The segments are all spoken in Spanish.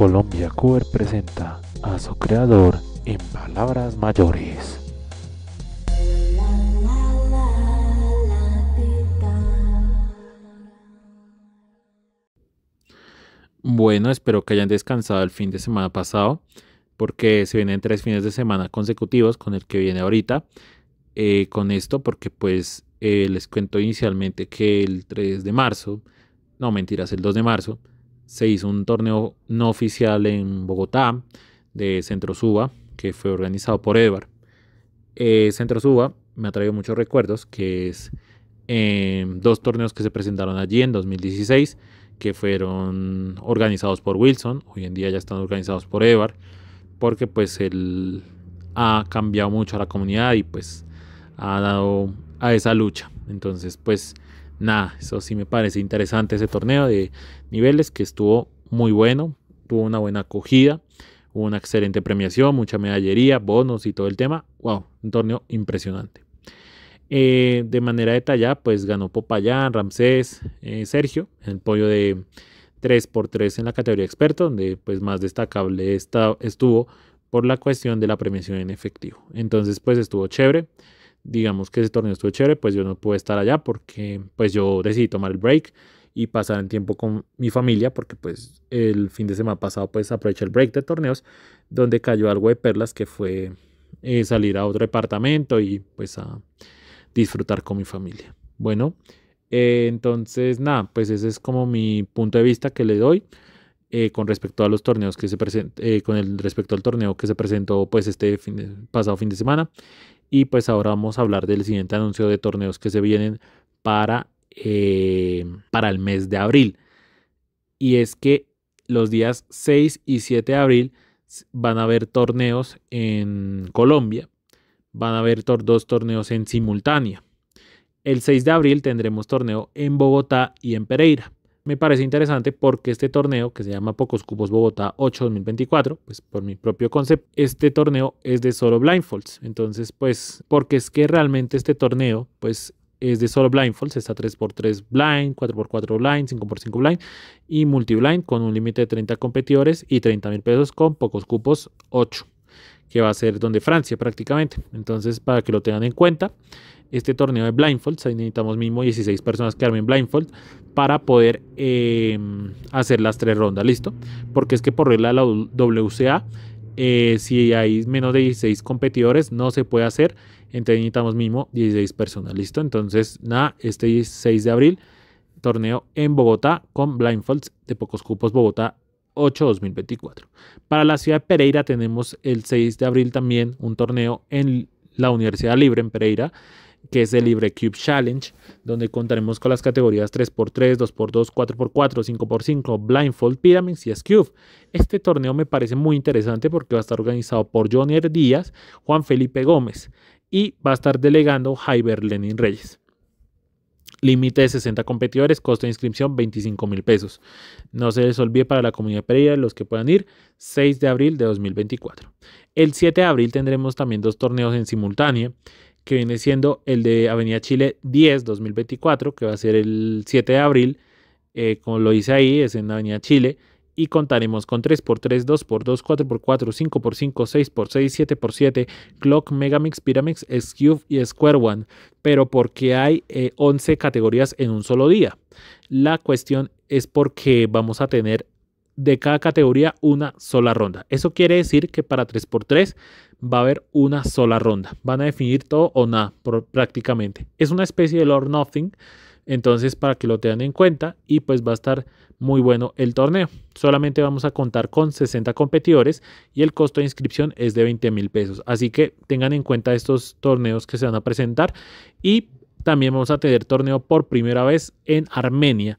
Colombia Cover presenta a su creador en palabras mayores. Bueno, espero que hayan descansado el fin de semana pasado, porque se vienen tres fines de semana consecutivos con el que viene ahorita. Eh, con esto, porque pues eh, les cuento inicialmente que el 3 de marzo, no mentiras, el 2 de marzo, se hizo un torneo no oficial en Bogotá de Centro Suba, que fue organizado por evar eh, Centro Suba me ha traído muchos recuerdos, que es em, dos torneos que se presentaron allí en 2016, que fueron organizados por Wilson, hoy en día ya están organizados por evar porque pues él ha cambiado mucho a la comunidad y pues ha dado a esa lucha. Entonces pues nada, eso sí me parece interesante ese torneo de niveles que estuvo muy bueno, tuvo una buena acogida, una excelente premiación, mucha medallería, bonos y todo el tema. Wow, un torneo impresionante. Eh, de manera detallada, pues ganó Popayán, Ramsés, eh, Sergio, el pollo de 3x3 en la categoría experto, donde pues más destacable estuvo por la cuestión de la premiación en efectivo. Entonces, pues estuvo chévere digamos que ese torneo estuvo chévere, pues yo no pude estar allá porque pues yo decidí tomar el break y pasar el tiempo con mi familia porque pues el fin de semana pasado pues aproveché el break de torneos donde cayó algo de perlas que fue eh, salir a otro departamento y pues a disfrutar con mi familia. Bueno, eh, entonces nada, pues ese es como mi punto de vista que le doy. Eh, con respecto a los torneos que se presentó, con respecto al torneo que se presentó pues este pasado fin de semana y pues ahora vamos a hablar del siguiente anuncio de torneos que se vienen para, eh, para el mes de abril. Y es que los días 6 y 7 de abril van a haber torneos en Colombia. Van a haber dos torneos en simultánea. El 6 de abril tendremos torneo en Bogotá y en Pereira me parece interesante porque este torneo, que se llama Pocos Cubos Bogotá 8 2024, pues por mi propio concepto, este torneo es de solo blindfolds. Entonces, pues, porque es que realmente este torneo, pues es de solo blindfolds, está 3x3 blind, 4x4 blind, 5x5 blind y multi-blind con un límite de 30 competidores y 30 mil pesos con pocos cupos 8 que va a ser donde Francia prácticamente. Entonces, para que lo tengan en cuenta, este torneo de blindfolds, ahí necesitamos mínimo 16 personas que armen blindfold para poder em, hacer las tres rondas, ¿listo? Porque es que por regla de la WCA, eh, si hay menos de 16 competidores, no se puede hacer, entonces necesitamos mínimo 16 personas, ¿listo? Entonces, nada, este 16 de abril, torneo en Bogotá con blindfolds de pocos cupos Bogotá 2024. Para la ciudad de Pereira tenemos el 6 de abril también un torneo en la Universidad Libre en Pereira, que es el Libre Cube Challenge, donde contaremos con las categorías 3x3, 2x2, 4x4, 5x5, Blindfold, Pyramids y Cube. Este torneo me parece muy interesante porque va a estar organizado por Jonier Díaz, Juan Felipe Gómez y va a estar delegando Jaiber Lenin Reyes límite de 60 competidores, costo de inscripción 25 mil pesos. No se les olvide para la comunidad Pereira, los que puedan ir, 6 de abril de 2024. El 7 de abril tendremos también dos torneos en simultánea, que viene siendo el de Avenida Chile 10 2024, que va a ser el 7 de abril, eh, como lo dice ahí, es en Avenida Chile y contaremos con 3x3, 2x2, 4x4, 5x5, 6x6, 7x7, Clock, Megamix, Pyramix, Scube y Square One, pero porque hay 11 eh, categorías en un solo día. La cuestión es porque vamos a tener de cada categoría una sola ronda. Eso quiere decir que para 3x3 va a haber una sola ronda. Van a definir todo o nada prácticamente. Es una especie de Lord Nothing entonces, para que lo tengan en cuenta y pues va a estar muy bueno el torneo. Solamente vamos a contar con 60 competidores y el costo de inscripción es de 20 mil pesos. Así que tengan en cuenta estos torneos que se van a presentar y también vamos a tener torneo por primera vez en Armenia,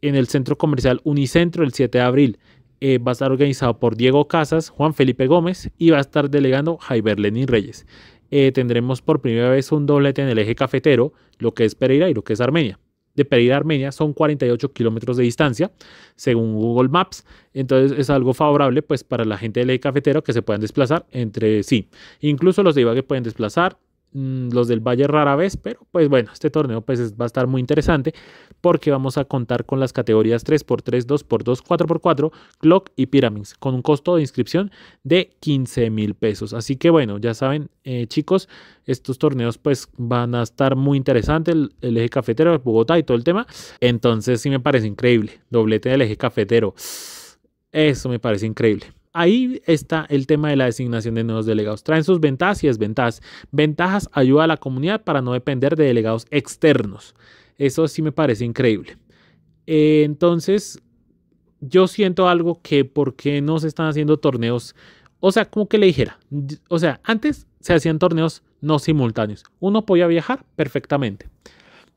en el centro comercial Unicentro el 7 de abril. Eh, va a estar organizado por Diego Casas, Juan Felipe Gómez y va a estar delegando Jaiber Lenin Reyes. Eh, tendremos por primera vez un doblete en el eje cafetero, lo que es Pereira y lo que es Armenia. De Pereira a Armenia son 48 kilómetros de distancia, según Google Maps. Entonces es algo favorable pues, para la gente del eje cafetero que se puedan desplazar entre sí. Incluso los de Ibagué pueden desplazar, Mm, los del Valle rara vez, pero pues bueno, este torneo pues va a estar muy interesante porque vamos a contar con las categorías 3x3, 2x2, 4x4, Clock y Pyramids con un costo de inscripción de 15 mil pesos. Así que bueno, ya saben eh, chicos, estos torneos pues van a estar muy interesantes, el, el eje cafetero de Bogotá y todo el tema. Entonces sí me parece increíble, doblete del eje cafetero. Eso me parece increíble ahí está el tema de la designación de nuevos delegados. Traen sus ventajas y desventajas. Ventajas ayuda a la comunidad para no depender de delegados externos. Eso sí me parece increíble. Eh, entonces, yo siento algo que por qué no se están haciendo torneos. O sea, como que le dijera. O sea, antes se hacían torneos no simultáneos. Uno podía viajar perfectamente.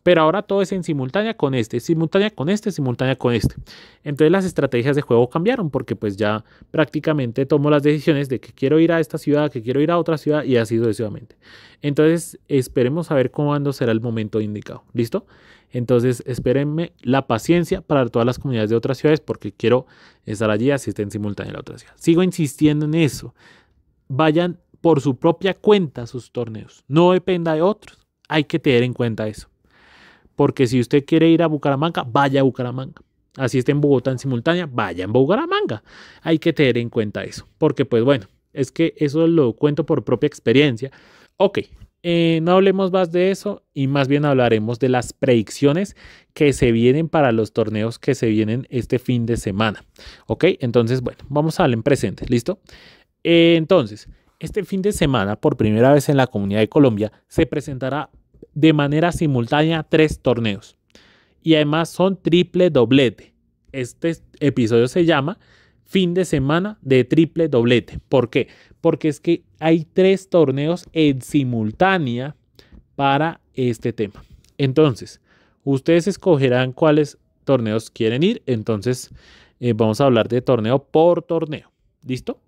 Pero ahora todo es en simultánea con este, simultánea con este, simultánea con este. Entonces las estrategias de juego cambiaron porque pues ya prácticamente tomo las decisiones de que quiero ir a esta ciudad, que quiero ir a otra ciudad y así sucesivamente. Entonces esperemos a ver cuándo será el momento indicado. ¿Listo? Entonces espérenme la paciencia para todas las comunidades de otras ciudades porque quiero estar allí así en simultánea la otra ciudad. Sigo insistiendo en eso. Vayan por su propia cuenta sus torneos. No dependa de otros. Hay que tener en cuenta eso. Porque si usted quiere ir a Bucaramanga, vaya a Bucaramanga. Así está en Bogotá en simultánea, vaya en Bucaramanga. Hay que tener en cuenta eso. Porque pues bueno, es que eso lo cuento por propia experiencia. Ok, eh, no hablemos más de eso y más bien hablaremos de las predicciones que se vienen para los torneos que se vienen este fin de semana. Ok, entonces, bueno, vamos a darle en presente, ¿listo? Eh, entonces, este fin de semana, por primera vez en la comunidad de Colombia, se presentará de manera simultánea tres torneos. Y además son triple doblete. Este episodio se llama fin de semana de triple doblete. ¿Por qué? Porque es que hay tres torneos en simultánea para este tema. Entonces, ustedes escogerán cuáles torneos quieren ir. Entonces, eh, vamos a hablar de torneo por torneo. ¿Listo?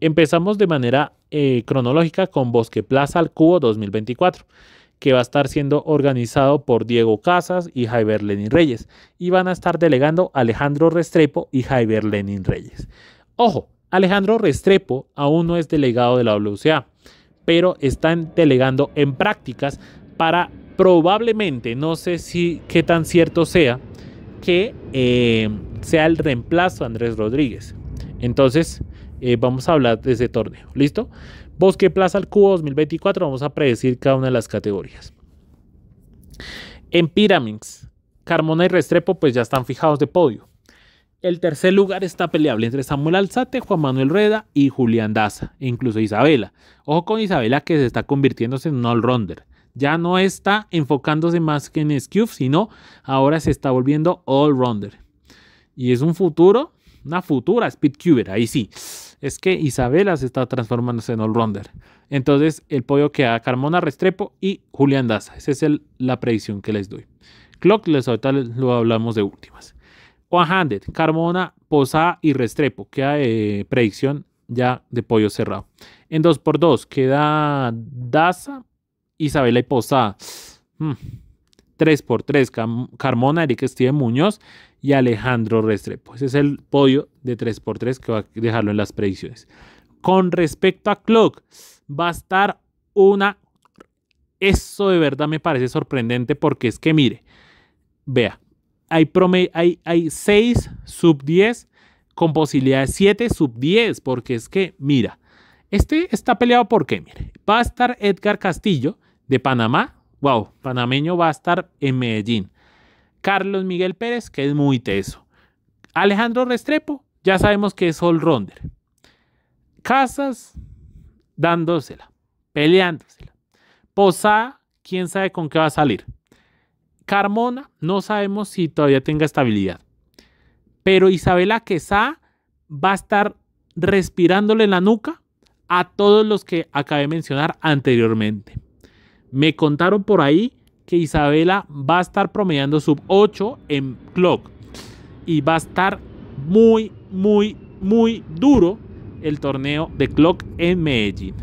Empezamos de manera eh, cronológica con Bosque Plaza al Cubo 2024 que va a estar siendo organizado por Diego Casas y Jaiber Lenin Reyes. Y van a estar delegando Alejandro Restrepo y Jaiber Lenin Reyes. Ojo, Alejandro Restrepo aún no es delegado de la WCA, pero están delegando en prácticas para probablemente, no sé si qué tan cierto sea, que eh, sea el reemplazo a Andrés Rodríguez. Entonces, eh, vamos a hablar de ese torneo. ¿Listo? Bosque Plaza al Cubo 2024. Vamos a predecir cada una de las categorías. En Pyramids, Carmona y Restrepo pues ya están fijados de podio. El tercer lugar está peleable entre Samuel Alzate, Juan Manuel Rueda y Julián Daza, e incluso Isabela. Ojo con Isabela que se está convirtiéndose en un all-rounder. Ya no está enfocándose más que en Skew, sino ahora se está volviendo all-rounder. Y es un futuro, una futura speedcuber, ahí sí es que Isabela se está transformándose en all-rounder. Entonces, el pollo queda Carmona Restrepo y Julián Daza. Esa es la predicción que les doy. Clock, les ahorita lo hablamos de últimas. One-handed, Carmona, Posada y Restrepo. Queda eh, predicción ya de pollo cerrado. En 2x2 queda Daza, Isabela y Posada. Hmm. 3x3, Carmona, Erika, Steven Muñoz, y Alejandro Restrepo. Ese es el podio de 3x3 que va a dejarlo en las predicciones. Con respecto a Clock, va a estar una... Eso de verdad me parece sorprendente porque es que mire, vea, hay, hay, hay 6 sub 10 con posibilidad de 7 sub 10 porque es que, mira, este está peleado porque, mire, va a estar Edgar Castillo de Panamá. Wow, panameño va a estar en Medellín. Carlos Miguel Pérez, que es muy teso. Alejandro Restrepo, ya sabemos que es all ronder. Casas, dándosela, peleándosela. Posada, quién sabe con qué va a salir. Carmona, no sabemos si todavía tenga estabilidad. Pero Isabela Quesá va a estar respirándole la nuca a todos los que acabé de mencionar anteriormente. Me contaron por ahí que Isabela va a estar promediando sub 8 en clock y va a estar muy, muy, muy duro el torneo de clock en Medellín.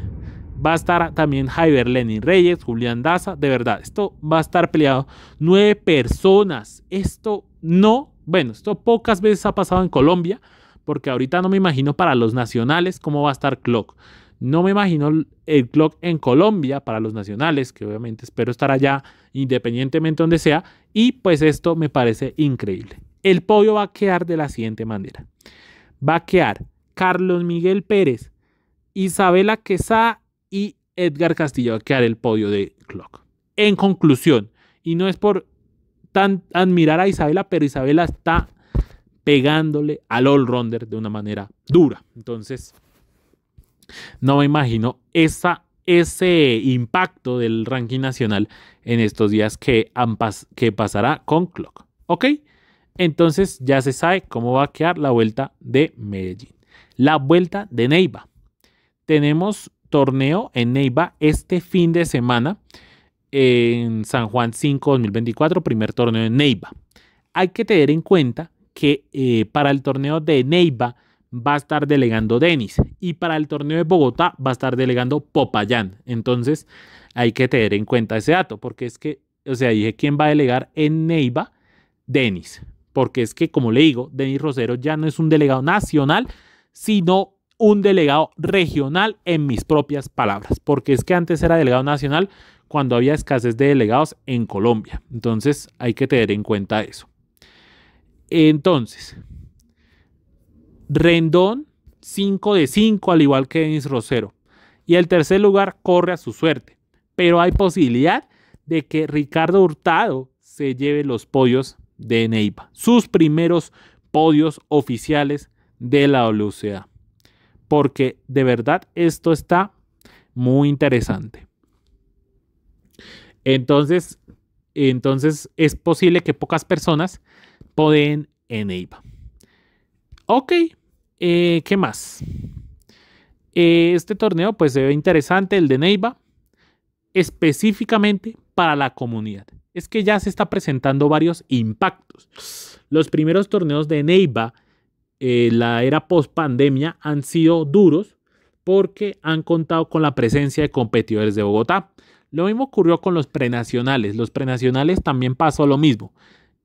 Va a estar también Javier Lenin Reyes, Julián Daza, de verdad, esto va a estar peleado. Nueve personas, esto no, bueno, esto pocas veces ha pasado en Colombia, porque ahorita no me imagino para los nacionales cómo va a estar clock. No me imagino el clock en Colombia para los nacionales, que obviamente espero estar allá independientemente donde sea. Y pues esto me parece increíble. El podio va a quedar de la siguiente manera. Va a quedar Carlos Miguel Pérez, Isabela Quesada y Edgar Castillo. Va a quedar el podio de clock. En conclusión, y no es por tan admirar a Isabela, pero Isabela está pegándole al all-rounder de una manera dura. Entonces, no me imagino ese impacto del ranking nacional en estos días que, pasará con Clock. ¿Ok? Entonces ya se sabe cómo va a quedar la vuelta de Medellín. La vuelta de Neiva. Tenemos torneo en Neiva este fin de semana en San Juan 5 2024, primer torneo en Neiva. Hay que tener en cuenta que eh, para el torneo de Neiva va a estar delegando Denis y para el torneo de Bogotá va a estar delegando Popayán. Entonces hay que tener en cuenta ese dato porque es que, o sea, dije quién va a delegar en Neiva, Denis, porque es que como le digo, Denis Rosero ya no es un delegado nacional, sino un delegado regional en mis propias palabras, porque es que antes era delegado nacional cuando había escasez de delegados en Colombia. Entonces hay que tener en cuenta eso. Entonces, Rendón, 5 de 5, al igual que Denis Rosero. Y el tercer lugar corre a su suerte. Pero hay posibilidad de que Ricardo Hurtado se lleve los podios de Neiva. Sus primeros podios oficiales de la WCA. Porque de verdad esto está muy interesante. Entonces, entonces es posible que pocas personas poden en Neiva. Ok, eh, ¿Qué más? Eh, este torneo pues se ve interesante, el de Neiva, específicamente para la comunidad. Es que ya se está presentando varios impactos. Los primeros torneos de Neiva, en eh, la era post pandemia, han sido duros porque han contado con la presencia de competidores de Bogotá. Lo mismo ocurrió con los prenacionales. Los prenacionales también pasó lo mismo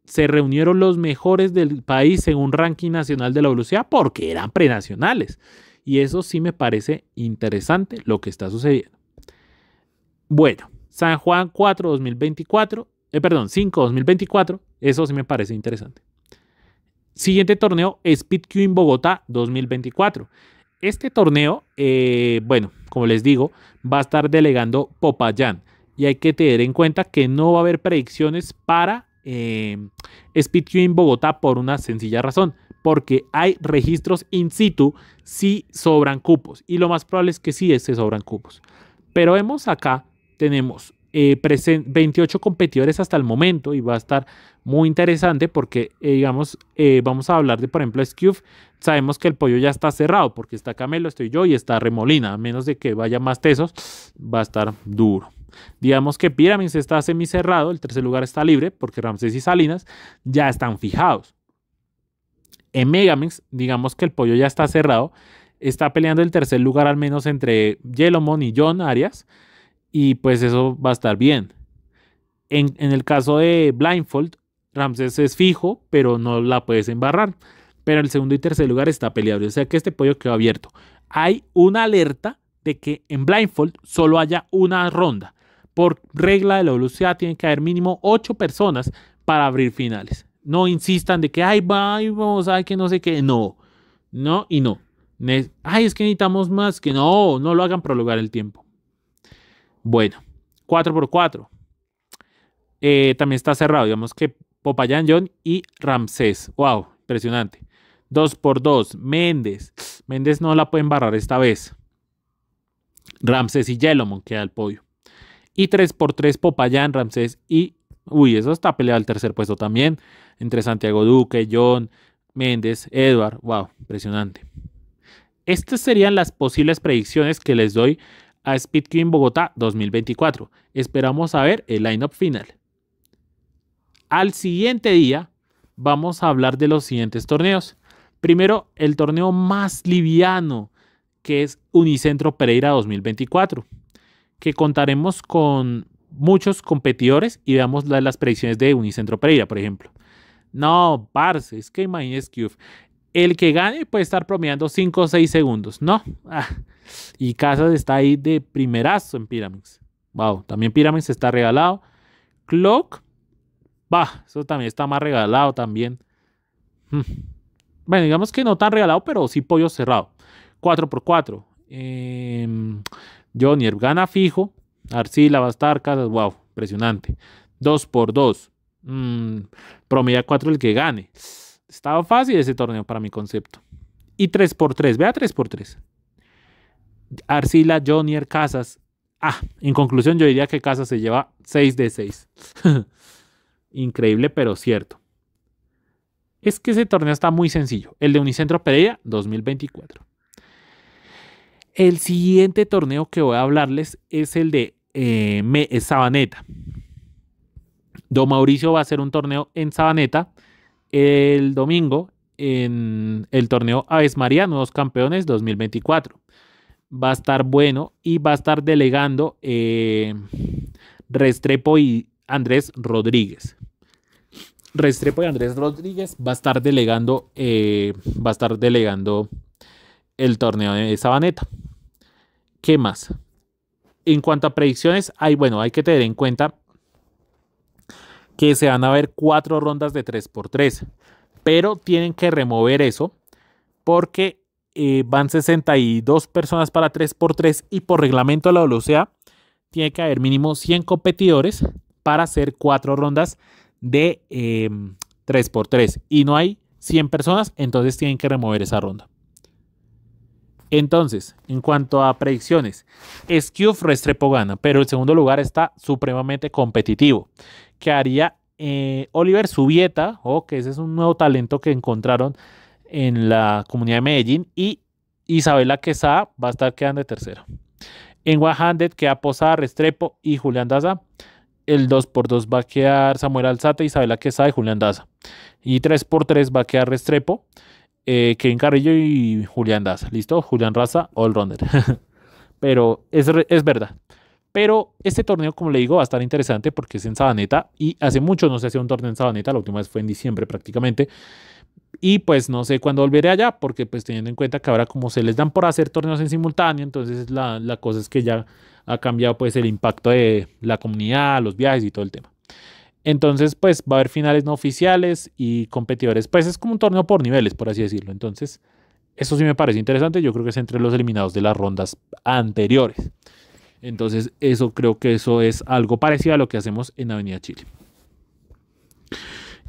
se reunieron los mejores del país en un ranking nacional de la velocidad porque eran prenacionales. Y eso sí me parece interesante lo que está sucediendo. Bueno, San Juan 4 2024, eh, perdón, 5 2024, eso sí me parece interesante. Siguiente torneo, Speed Q en Bogotá 2024. Este torneo, eh, bueno, como les digo, va a estar delegando Popayán. Y hay que tener en cuenta que no va a haber predicciones para eh, em, en Bogotá por una sencilla razón, porque hay registros in situ si sobran cupos y lo más probable es que sí se sobran cupos. Pero vemos acá, tenemos 28 eh, competidores hasta el momento y va a estar muy interesante porque, eh, digamos, eh, vamos a hablar de, por ejemplo, Skew. Sabemos que el pollo ya está cerrado porque está Camelo, estoy yo y está Remolina. A menos de que vaya más tesos, va a estar duro. Digamos que Pyramids está semicerrado, el tercer lugar está libre, porque Ramses y Salinas ya están fijados. En Megamix, digamos que el pollo ya está cerrado, está peleando el tercer lugar al menos entre Yellowmon y John Arias, y pues eso va a estar bien. En, el caso de Blindfold, Ramses es fijo, pero no la puedes embarrar. Pero el segundo y tercer lugar está peleable, o sea que este pollo quedó abierto. Hay una alerta de que en Blindfold solo haya una ronda por regla de la velocidad tienen que haber mínimo ocho personas para abrir finales. No insistan de que, ay, vamos, ay, que no sé qué. No, no y no. Ay, es que necesitamos más, que no, no lo hagan prolongar el tiempo. Bueno, 4 por 4 eh, también está cerrado, digamos que Popayán John y Ramsés. Wow, impresionante. dos por dos Méndez. Méndez no la pueden barrar esta vez. Ramsés y Yelomon queda el podio y 3x3 Popayán, Ramsés y... Uy, eso está peleado el tercer puesto también, entre Santiago Duque, John, Méndez, Edward. Wow, impresionante. Estas serían las posibles predicciones que les doy a King Bogotá 2024. Esperamos a ver el line-up final. Al siguiente día vamos a hablar de los siguientes torneos. Primero, el torneo más liviano, que es Unicentro Pereira 2024 que contaremos con muchos competidores y veamos las predicciones de Unicentro Pereira, por ejemplo. No, parce, es que imagínese que el que gane puede estar promediando 5 o 6 segundos, ¿no? Ah, y Casas está ahí de primerazo en Pyramids. Wow, también Pyramids está regalado. Clock, va, eso también está más regalado también. Mm. Bueno, digamos que no tan regalado, pero sí pollo cerrado. 4x4. Eh, em, Jonier gana fijo. Arcila va a estar, Casas, wow, impresionante. 2 por 2. Mm, promedia 4 el que gane. Estaba fácil ese torneo para mi concepto. Y 3 por 3. Vea 3 por 3. Arcila, Jonier, Casas. Ah, en conclusión yo diría que Casas se lleva 6 de 6. Increíble, pero cierto. Es que ese torneo está muy sencillo. El de Unicentro Pereira 2024. El siguiente torneo que voy a hablarles es el de eh, eh, Sabaneta. Don Mauricio va a hacer un torneo en Sabaneta el domingo en el torneo Aves María, Nuevos Campeones 2024. Va a estar bueno y va a estar delegando eh, Restrepo y Andrés Rodríguez. Restrepo y Andrés Rodríguez va a estar delegando, va a estar delegando el torneo de Sabaneta. ¿Qué más? En cuanto a predicciones, hay, bueno, hay que tener en cuenta que se van a ver cuatro rondas de 3x3, pero tienen que remover eso porque eh, van 62 personas para 3x3 y por reglamento de la velocidad, tiene que haber mínimo 100 competidores para hacer cuatro rondas de 3x3 eh, y no hay 100 personas, entonces tienen que remover esa ronda. Entonces, en cuanto a predicciones, Skiff Restrepo gana, pero el segundo lugar está supremamente competitivo. Que haría eh, Oliver Subieta, o que ese es un nuevo talento que encontraron en la comunidad de Medellín, y Isabela Quesada va a estar quedando de tercero. En One queda Posada, Restrepo y Julián Daza. El 2x2 va a quedar Samuel Alzate, Isabela Quesada y Julián Daza. Y 3x3 va a quedar Restrepo. Eh, Kevin Carrillo y Julián Daza. ¿Listo? Julián Raza, all-rounder. Pero es, es verdad. Pero este torneo, como le digo, va a estar interesante porque es en Sabaneta y hace mucho no se hacía un torneo en Sabaneta, la última vez fue en diciembre prácticamente. Y pues no sé cuándo volveré allá porque pues teniendo en cuenta que ahora como se les dan por hacer torneos en simultáneo, entonces la, la cosa es que ya ha cambiado pues el impacto de la comunidad, los viajes y todo el tema. Entonces, pues va a haber finales no oficiales y competidores. Pues es como un torneo por niveles, por así decirlo. Entonces, eso sí me parece interesante. Yo creo que es entre los eliminados de las rondas anteriores. Entonces, eso creo que eso es algo parecido a lo que hacemos en Avenida Chile.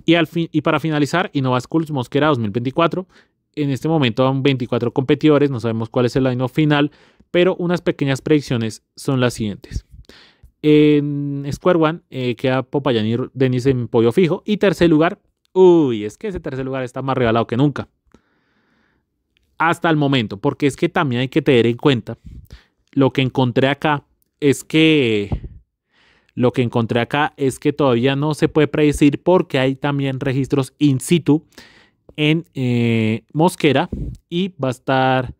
Y, y para finalizar, Innova Schools Mosquera 2024. En este momento van 24 competidores, no sabemos cuál es el año final, pero unas pequeñas predicciones son las siguientes. En Square One eh, queda Popayán y Denis en pollo fijo. Y tercer lugar, uy, es que ese tercer lugar está más regalado que nunca. Hasta el momento, porque es que también hay que tener en cuenta lo que encontré acá es que lo que encontré acá es que todavía no se puede predecir porque hay también registros in situ en eh, Mosquera y va a estar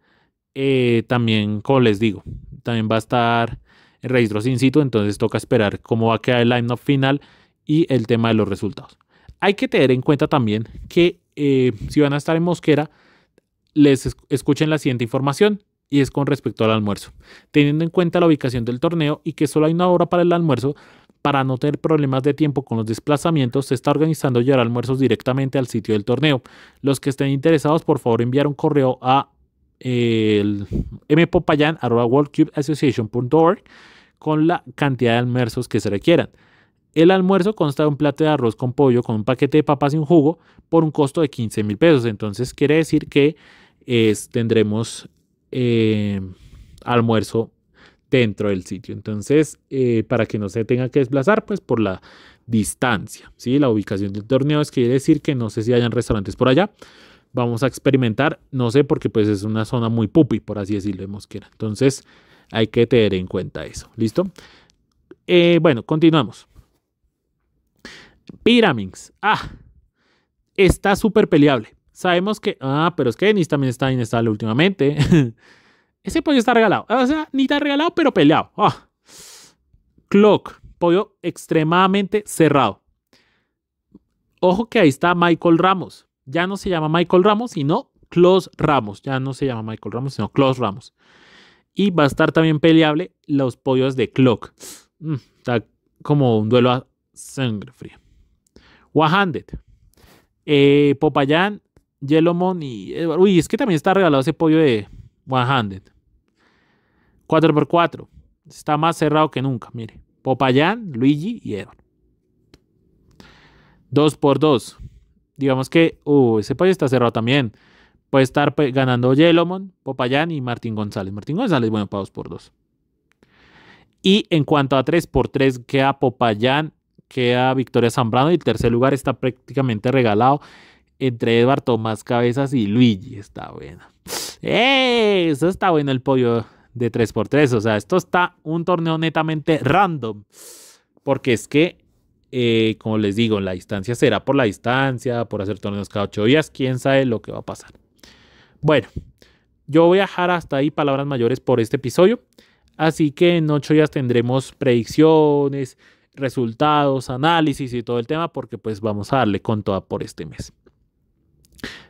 eh, también, como les digo, también va a estar registros in situ, entonces toca esperar cómo va a quedar el line-up final y el tema de los resultados. Hay que tener en cuenta también que eh, si van a estar en Mosquera, les escuchen la siguiente información y es con respecto al almuerzo. Teniendo en cuenta la ubicación del torneo y que solo hay una hora para el almuerzo, para no tener problemas de tiempo con los desplazamientos, se está organizando llevar almuerzos directamente al sitio del torneo. Los que estén interesados, por favor, enviar un correo a eh, el mpopayan.worldcubeassociation.org con la cantidad de almuerzos que se requieran. El almuerzo consta de un plato de arroz con pollo con un paquete de papas y un jugo por un costo de 15 mil pesos. Entonces quiere decir que tendremos eh, almuerzo dentro del sitio. Entonces, eh, para que no se tenga que desplazar, pues por la distancia, ¿sí? La ubicación del torneo es quiere decir que no sé si hayan restaurantes por allá. Vamos a experimentar, no sé, porque pues es una zona muy pupi, por así decirlo, Mosquera. Entonces, hay que tener en cuenta eso. ¿Listo? Eh, bueno, continuamos. Pyraminx. Ah, está súper peleable. Sabemos que. Ah, pero es que Denis también está inestable últimamente. Ese pollo está regalado. O sea, ni está regalado, pero peleado. Ah. Clock. Pollo extremadamente cerrado. Ojo que ahí está Michael Ramos. Ya no se llama Michael Ramos, sino Clos Ramos. Ya no se llama Michael Ramos, sino Close Ramos. Y va a estar también peleable los pollos de Clock. Mm, está como un duelo a sangre fría. One Handed. Eh, Popayán, Yellowmon y. Edward. Uy, es que también está regalado ese pollo de Handed. 4x4. Está más cerrado que nunca, mire. Popayán, Luigi y Edward. 2x2. Digamos que. Uh, ese pollo está cerrado también. Puede estar pues, ganando Yelomon, Popayán y Martín González. Martín González, bueno, para 2 por dos Y en cuanto a 3 por 3, queda Popayán, queda Victoria Zambrano y el tercer lugar está prácticamente regalado entre Eduardo Tomás Cabezas y Luigi. Está bueno. ¡Eh! Eso está bueno el pollo de 3 por 3 O sea, esto está un torneo netamente random. Porque es que, eh, como les digo, la distancia será por la distancia, por hacer torneos cada 8 días. Quién sabe lo que va a pasar. Bueno, yo voy a dejar hasta ahí palabras mayores por este episodio. Así que en ocho días tendremos predicciones, resultados, análisis y todo el tema, porque pues vamos a darle con toda por este mes.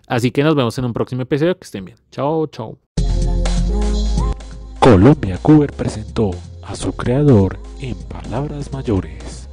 Así que nos vemos en un próximo episodio. Que estén bien. Chao, chao. Colombia Cuber presentó a su creador en palabras mayores.